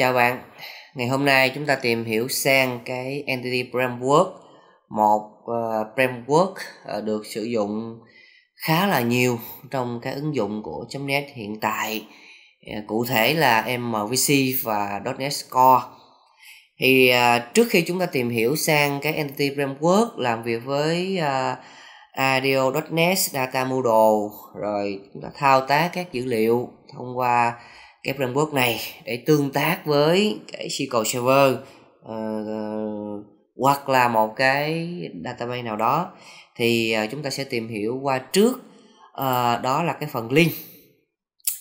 Chào bạn, ngày hôm nay chúng ta tìm hiểu sang cái Entity Framework một ờ, framework ờ, được sử dụng khá là nhiều trong các ứng dụng của .NET hiện tại ờ, cụ thể là MVC và .NET Core thì trước khi chúng ta tìm hiểu sang cái Entity Framework làm việc với uh, ADO.NET Data Model rồi chúng ta thao tác các dữ liệu thông qua cái framework này để tương tác với cái SQL Server uh, hoặc là một cái database nào đó thì uh, chúng ta sẽ tìm hiểu qua trước uh, đó là cái phần link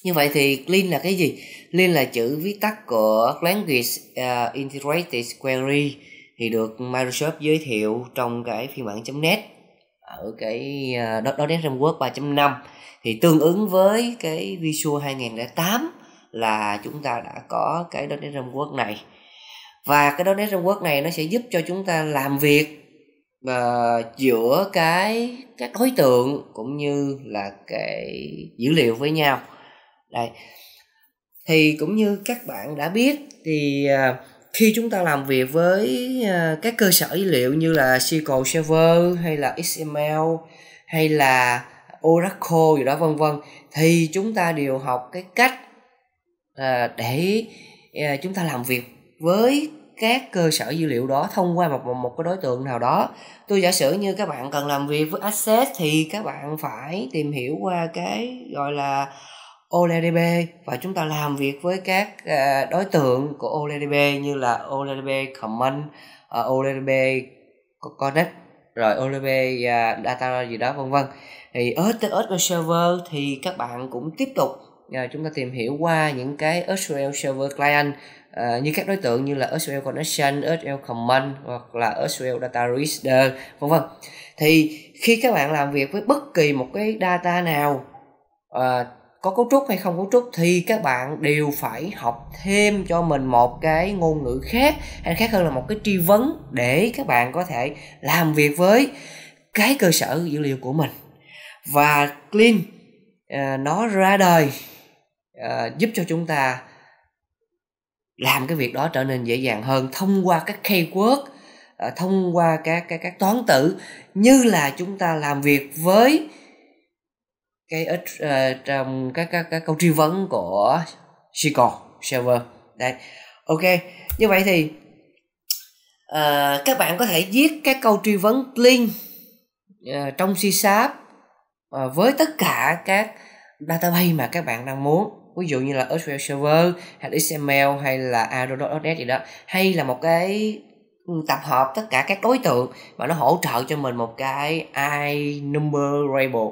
như vậy thì link là cái gì link là chữ viết tắt của language uh, integrated query thì được Microsoft giới thiệu trong cái phiên bản .net ở cái uh, .net framework 3.5 thì tương ứng với cái Visual 2008 là chúng ta đã có cái donate framework này và cái donate framework này nó sẽ giúp cho chúng ta làm việc uh, giữa cái các đối tượng cũng như là cái dữ liệu với nhau đây thì cũng như các bạn đã biết thì ờ, khi chúng ta làm việc với ờ, các cơ sở dữ liệu như là SQL Server hay là XML hay là Oracle gì đó vân vân thì chúng ta đều học cái cách Ờ, để ờ, chúng ta làm việc với các cơ sở dữ liệu đó thông qua một một cái đối tượng nào đó tôi giả sử như các bạn cần làm việc với access thì các bạn phải tìm hiểu qua cái gọi là OLDB và chúng ta làm việc với các ờ, đối tượng của OLDB như là OLDB Common, OLDB Connect, rồi OLDB Data gì đó vân vân. Thì ở TS Server thì các bạn cũng tiếp tục Ờ, chúng ta tìm hiểu qua những cái SQL Server Client uh, như các đối tượng như là SQL Connection, SQL Command hoặc là SQL Data Reader vân vân. Thì khi các bạn làm việc với bất kỳ một cái data nào uh, có cấu trúc hay không cấu trúc thì các bạn đều phải học thêm cho mình một cái ngôn ngữ khác hay khác hơn là một cái tri vấn để các bạn có thể làm việc với cái cơ sở dữ liệu của mình và clean uh, nó ra đời uh, giúp cho chúng ta làm cái việc đó trở nên dễ dàng hơn thông qua các keyword uh, thông qua các các các toán tử như là chúng ta làm việc với cái uh, trong các các các câu truy vấn của SQL server đấy ok như vậy thì uh, các bạn có thể viết các câu truy vấn link uh, trong C uh, với tất cả các database mà các bạn đang muốn ví dụ như là SQL Server hay là XML hay là Adobe.js gì đó hay là một cái tập hợp tất cả các đối tượng và nó hỗ trợ cho mình một cái i number label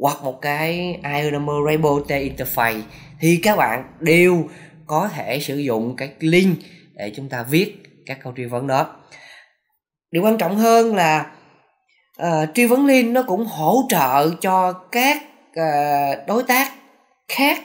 hoặc một cái i number label t interface thì các bạn đều có thể sử dụng cái link để chúng ta viết các câu truy vấn đó điều quan trọng hơn là uh, ờ, truy vấn link nó cũng hỗ trợ cho các Ờ, đối tác khác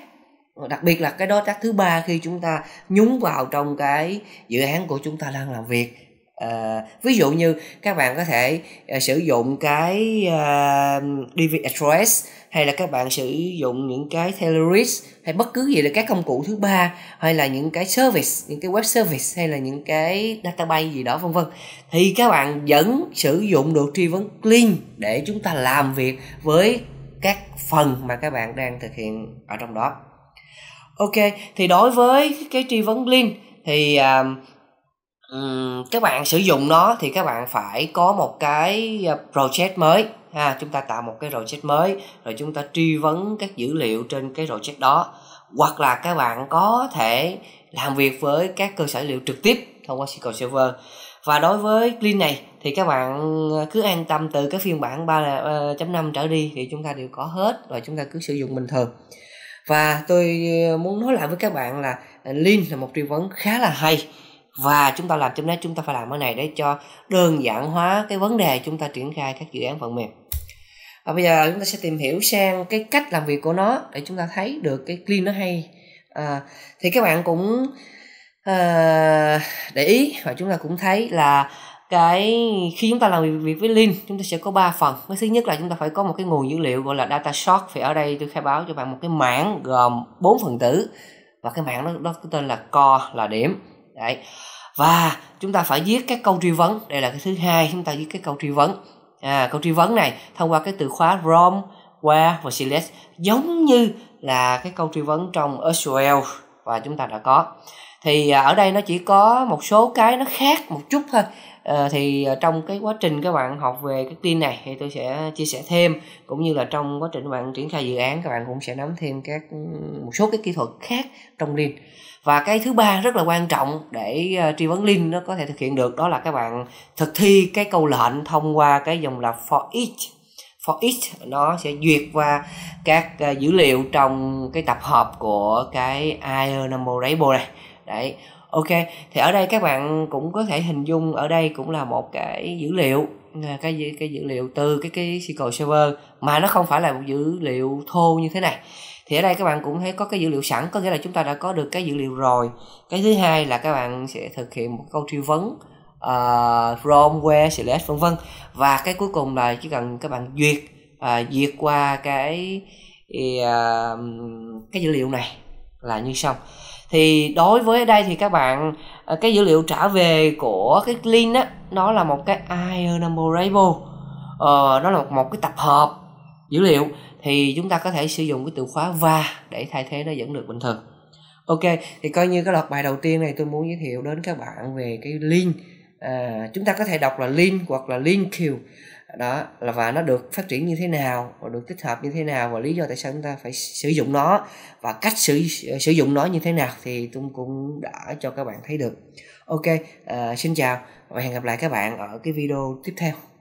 đặc biệt là cái đối tác thứ ba khi chúng ta nhúng vào trong cái dự án của chúng ta đang làm việc à, ví dụ như các bạn có thể à, sử dụng cái à, DV address hay là các bạn sử dụng những cái Teleris hay bất cứ gì là các công cụ thứ ba hay là những cái service những cái web service hay là những cái database gì đó vân vân thì các bạn vẫn sử dụng được tri vấn clean để chúng ta làm việc với các phần mà các bạn đang thực hiện ở trong đó ok thì đối với cái truy vấn link thì um, các bạn sử dụng nó thì các bạn phải có một cái à, project mới ha chúng ta tạo một cái project mới rồi chúng ta truy vấn các dữ liệu trên cái project đó hoặc là các bạn có thể làm việc với các cơ sở liệu trực tiếp thông qua SQL Server và đối với Clean này thì các bạn ờ, cứ an tâm từ cái phiên bản 3.5 ờ, trở đi thì chúng ta đều có hết và chúng ta cứ sử dụng bình thường và tôi ờ, muốn nói lại với các bạn là link là một tri vấn khá là hay và chúng ta làm trong nét chúng ta phải làm cái này để cho đơn giản hóa cái vấn đề chúng ta triển khai các dự án phần mềm và bây giờ chúng ta sẽ tìm hiểu sang cái cách làm việc của nó để chúng ta thấy được cái clean nó hay à, thì các bạn cũng Ờ, để ý và chúng ta cũng thấy là cái khi chúng ta làm việc với Lean chúng ta sẽ có 3 phần cái thứ nhất là chúng ta phải có một cái nguồn dữ liệu gọi là data shop thì ở đây tôi khai báo cho bạn một cái mảng gồm bốn phần tử và cái mảng đó, đó tên là co là điểm đấy và chúng ta phải viết các câu truy vấn đây là cái thứ hai chúng ta viết cái câu truy vấn à, câu truy vấn này thông qua cái từ khóa from where và select giống như là cái câu truy vấn trong SQL và chúng ta đã có thì à, ở đây nó chỉ có một số cái nó khác một chút thôi ờ, à, thì trong cái quá trình các bạn học về cái tin này thì tôi sẽ chia sẻ thêm cũng như là trong quá trình các bạn triển khai dự án các bạn cũng sẽ nắm thêm các ừ, một số cái kỹ thuật khác trong liên và cái thứ ba rất là quan trọng để uh, tri vấn liên nó có thể thực hiện được đó là các bạn thực thi cái câu lệnh thông qua cái dòng là for each for each nó sẽ duyệt qua các uh, dữ liệu trong cái tập hợp của cái IR number table này đấy ok thì ở đây các bạn cũng có thể hình dung ở đây cũng là một cái dữ liệu à, cái cái dữ liệu từ cái cái SQL Server mà nó không phải là một dữ liệu thô như thế này thì ở đây các bạn cũng thấy có cái dữ liệu sẵn có nghĩa là chúng ta đã có được cái dữ liệu rồi cái thứ hai là các bạn sẽ thực hiện một câu truy vấn uh, from where select vân vân và cái cuối cùng là chỉ cần các bạn duyệt uh, duyệt qua cái uh, cái dữ liệu này là như xong thì đối với ở đây thì các bạn ờ, cái dữ liệu trả về của cái clean á nó là một cái enumerable ờ, nó là một, một cái tập hợp dữ liệu thì chúng ta có thể sử dụng cái từ khóa và để thay thế nó vẫn được bình thường ok thì coi như cái loạt bài đầu tiên này tôi muốn giới thiệu đến các bạn về cái link à, ờ, chúng ta có thể đọc là link hoặc là link queue đó là và nó được phát triển như thế nào và được tích hợp như thế nào và lý do tại sao chúng ta phải sử dụng nó và cách sử ờ, sử dụng nó như thế nào thì tôi cũng đã cho các bạn thấy được ok à, xin chào và hẹn gặp lại các bạn ở cái video tiếp theo